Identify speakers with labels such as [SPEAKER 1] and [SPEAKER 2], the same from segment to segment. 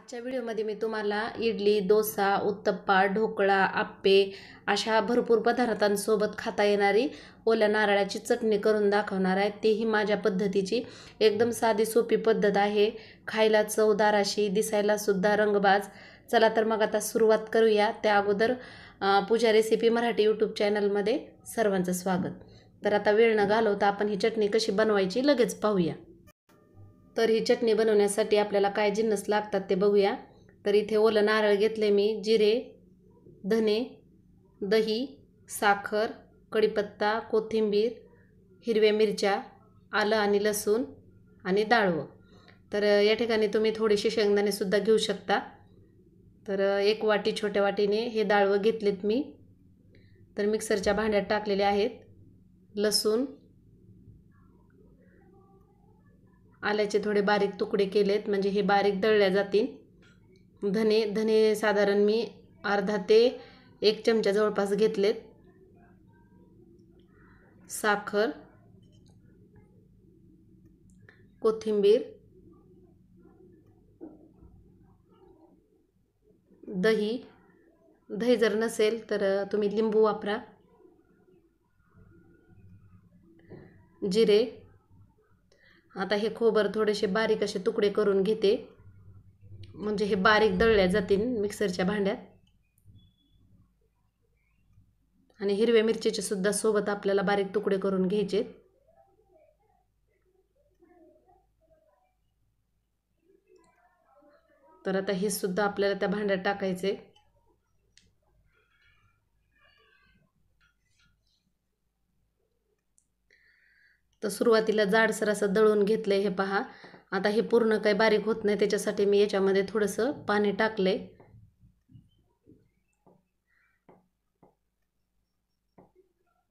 [SPEAKER 1] आजच्या व्हिडिओमध्ये मी तुम्हाला इडली डोसा उत्तप्पा ढोकळा आप्पे अशा भरपूर पदार्थांसोबत खाता येणारी ओल्या नारळाची चटणी करून दाखवणार आहे ही माझ्या पद्धतीची एकदम साधी सोपी पद्धत आहे खायला चवदार अशी दिसायलासुद्धा रंगबाज चला तर मग आता सुरुवात करूया त्या अगोदर पूजा रेसिपी मराठी यूट्यूब चॅनलमध्ये सर्वांचं स्वागत तर आता वेळ न घालवता आपण ही चटणी कशी बनवायची लगेच पाहूया तर ही चटणी बनवण्यासाठी आपल्याला काय जिन्नस लागतात ते बघूया तर इथे ओलं नारळ घेतले मी जिरे धने दही साखर कढीपत्ता कोथिंबीर हिरव्या मिरच्या आलं आणि लसूण आणि डाळवं तर या ठिकाणी तुम्ही थोडेसे शेंगदाणेसुद्धा घेऊ शकता तर एक वाटी छोट्या वाटीने हे डाळवं घेतलेत मी तर मिक्सरच्या भांड्यात टाकलेले आहेत लसूण आल्याचे थोडे बारीक तुकडे केलेत म्हणजे हे बारीक दळल्या जातील धने धने साधारण मी अर्धा ते एक चमचा जवळपास घेतलेत साखर कोथिंबीर दही दही जर नसेल तर तुम्ही लिंबू वापरा जिरे आता हे खोबर थोडेसे बारीक असे तुकडे करून घेते म्हणजे हे बारीक दळल्या जातील मिक्सरच्या भांड्यात आणि हिरव्या मिरचीचे सुद्धा सोबत आपल्याला बारीक तुकडे करून घ्यायचे तर आता हे सुद्धा आपल्याला त्या भांड्यात टाकायचे तर सुरुवातीला जाडसर असं दळून घेतलं हे पहा आता हे पूर्ण काही बारीक होत नाही त्याच्यासाठी मी याच्यामध्ये थोडंसं पाणी टाकले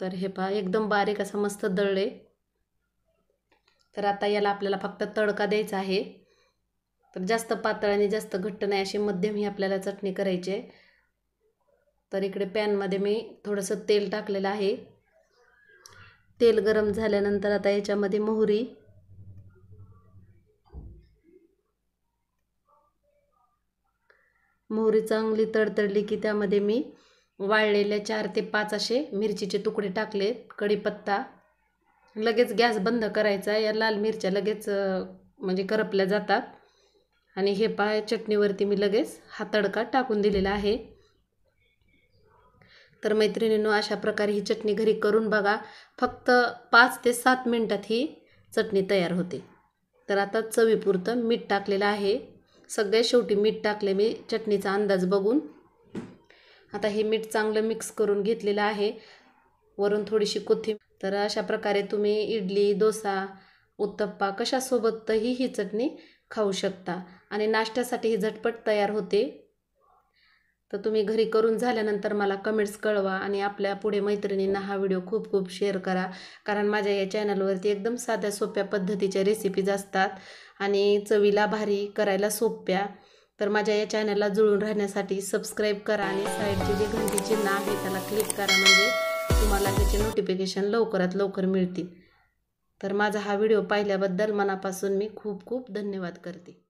[SPEAKER 1] तर हे पहा एकदम बारीक असं मस्त दळले तर आता याला आपल्याला फक्त तडका द्यायचा आहे तर जास्त पातळ आणि जास्त घट्ट नाही अशी मध्यम ही आपल्याला चटणी करायची तर इकडे पॅनमध्ये मी थोडंसं तेल टाकलेलं आहे तेल गरम झाल्यानंतर आता याच्यामध्ये मोहरी मोहरी चांगली तडतडली की त्यामध्ये मी वाळलेल्या चार ते पाच असे मिरचीचे तुकडे टाकले कढीपत्ता लगेच गॅस बंद करायचा या लाल मिरच्या लगेच म्हणजे करपल्या जातात आणि हे पाय चटणीवरती मी लगेच हा तडका टाकून दिलेला आहे तर मैत्रिणींनो अशा प्रकारे ही चटणी घरी करून बघा फक्त पाच ते सात मिनटात ही चटणी तयार होते तर आता चवीपुरतं मीठ टाकलेलं आहे सगळ्यात शेवटी मीठ टाकले मी चटणीचा अंदाज बघून आता हे मीठ चांगलं मिक्स करून घेतलेलं आहे वरून थोडीशी कोथिंबीर तर अशा प्रकारे तुम्ही इडली डोसा उत्तप्पा कशासोबतही ही चटणी खाऊ शकता आणि नाश्त्यासाठी ही झटपट तयार होते तर तुम्ही घरी करून झाल्यानंतर मला कमेंट्स कळवा आणि आपल्या पुढे मैत्रिणींना हा व्हिडिओ खूप खूप शेअर करा कारण माझ्या या चॅनलवरती एकदम साध्या सोप्या पद्धतीच्या रेसिपीज असतात आणि चवीला भारी करायला सोप्या तर माझ्या या चॅनलला जुळून राहण्यासाठी सबस्क्राईब करा आणि साईडची जी घंटी चिन्ह आहे त्याला क्लिक करा म्हणजे तुम्हाला त्याचे नोटिफिकेशन लवकरात लवकर मिळतील तर माझा हा व्हिडिओ पाहिल्याबद्दल मनापासून मी खूप खूप धन्यवाद करते